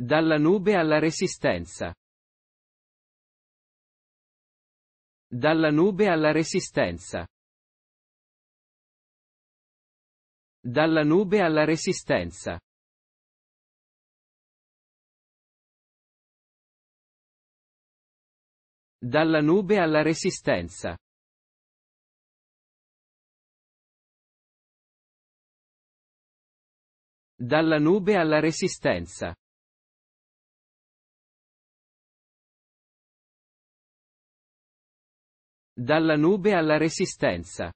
Dalla nube alla resistenza. Dalla nube alla resistenza. Dalla nube alla resistenza. Dalla nube alla resistenza. Dalla nube alla resistenza. Dalla nube alla resistenza.